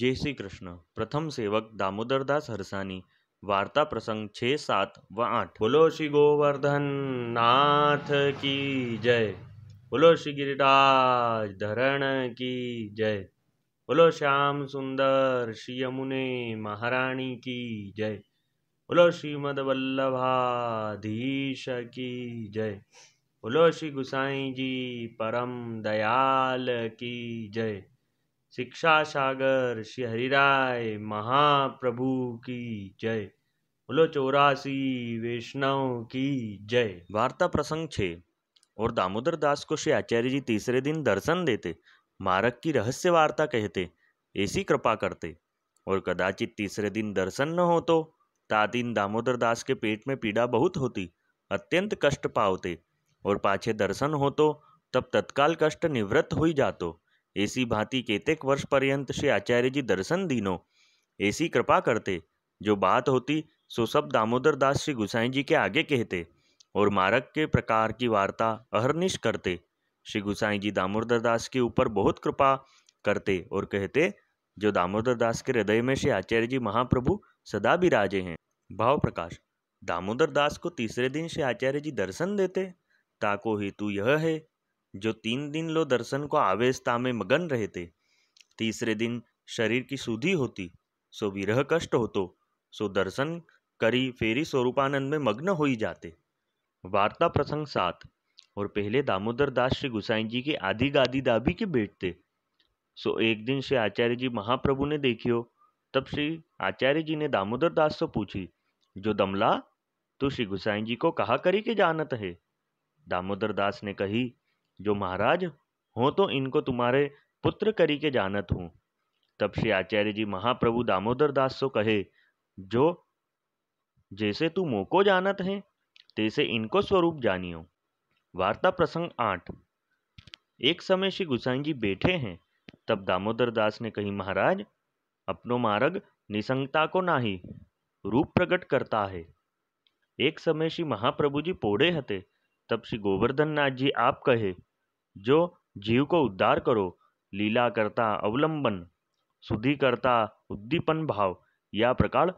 जय श्री कृष्ण प्रथम सेवक दामोदर दास हरसानी वार्ता प्रसंग छः सात व आठ बोलो श्री गोवर्धन नाथ की जय बोलो श्री गिरिराज धरण की जय बोलो श्याम सुंदर श्री यमुने महारानी की जय बोलो श्रीमदवल्लभाधीश की जय बोलो श्री गुसाई जी परम दयाल की जय शिक्षा सागर श्री हरिराय महाप्रभु की जय बोलो चौरासी वैष्णव की जय वार्ता प्रसंग छः और दामोदर दास को श्री आचार्य जी तीसरे दिन दर्शन देते मारक की रहस्य वार्ता कहते ऐसी कृपा करते और कदाचित तीसरे दिन दर्शन न हो तो तादिन दामोदर दास के पेट में पीड़ा बहुत होती अत्यंत कष्ट पावते और पाछे दर्शन हो तो तब तत्काल कष्ट निवृत्त हो ही जातो ऐसी भांति केतक वर्ष पर्यंत श्री आचार्य जी दर्शन दीनो ऐसी कृपा करते जो बात होती सो सब दामोदर दास श्री गुसाई जी के आगे कहते और मारक के प्रकार की वार्ता अहरनिश करते श्री गुसाई जी दामोदर दास के ऊपर बहुत कृपा करते और कहते जो दामोदर दास के हृदय में श्री आचार्य जी महाप्रभु सदा भी राजे हैं भाव प्रकाश दामोदर दास को तीसरे दिन श्री आचार्य जी दर्शन देते ताको हेतु यह है जो तीन दिन लोग दर्शन को आवेशता में मगन रहे थे तीसरे दिन शरीर की शुद्धि होती सो विरह कष्ट होतो सो दर्शन करी फेरी स्वरूपानंद में मग्न हो ही जाते वार्ता प्रसंग सात और पहले दामोदर दास श्री गुसाई जी के आधी गादी दाबी के बैठते सो एक दिन श्री आचार्य जी महाप्रभु ने देखियो तब श्री आचार्य जी ने दामोदर दास से पूछी जो दमला तो श्री गुसाई जी को कहा करी के जानत है दामोदर दास ने कही जो महाराज हो तो इनको तुम्हारे पुत्र करी के जानत हूँ तब श्री आचार्य जी महाप्रभु दामोदर दास सो कहे जो जैसे तू मोको जानत है तैसे इनको स्वरूप जानियो वार्ता प्रसंग आठ एक समय श्री गुसाई जी बैठे हैं तब दामोदर दास ने कही महाराज अपनो मार्ग निसंगता को ना ही रूप प्रकट करता है एक समय श्री महाप्रभु जी पोड़े हते तब श्री गोवर्धन नाथ जी आप कहे जो जीव को उद्धार करो लीला करता अवलंबन सुधी करता उद्दीपन भाव या प्रकार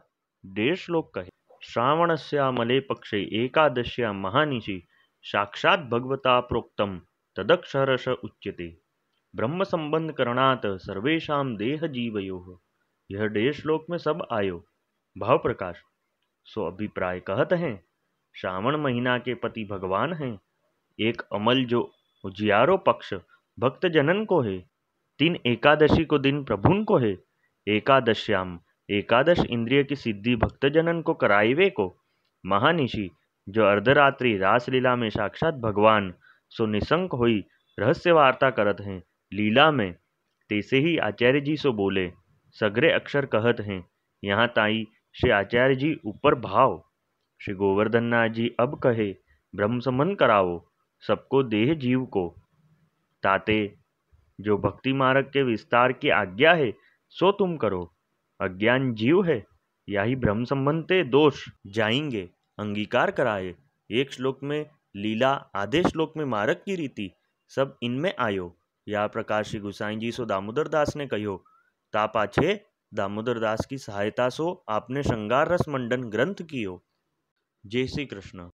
देश लोक कहे श्रावणस्यामले पक्षे एकादश्या महानिशी साक्षात भगवता प्रोक्तम तदक्षरश उच्यते ब्रह्म संबंध करणात सर्वेशा देह जीवयो यह देश लोक में सब आयो भाव प्रकाश सो अभिप्राय कहत हैं श्रावण महीना के पति भगवान हैं एक अमल जो उजियारो पक्ष भक्त जनन को है तीन एकादशी को दिन प्रभुन को है एकादश्याम एकादश इंद्रिय की सिद्धि भक्त जनन को कराईवे को महानिशी जो अर्धरात्रि रासलीला में साक्षात भगवान सो निशंक हुई रहस्य वार्ता करत हैं लीला में तैसे ही आचार्य जी सो बोले सगरे अक्षर कहत हैं यहाँ ताई श्री आचार्य जी ऊपर भाव श्री गोवर्धन जी अब कहे ब्रह्म कराओ सबको देह जीव को ताते जो भक्ति मार्ग के विस्तार की आज्ञा है सो तुम करो अज्ञान जीव है यही ब्रह्म संबंधते दोष जाएंगे अंगीकार कराए एक श्लोक में लीला आधे श्लोक में मारक की रीति सब इनमें आयो या प्रकाश श्री गुसाई जी सो दामोदर दास ने कहो तापाछे दामोदर दास की सहायता सो आपने श्रृंगार रस मंडन ग्रंथ कियो जय श्री कृष्ण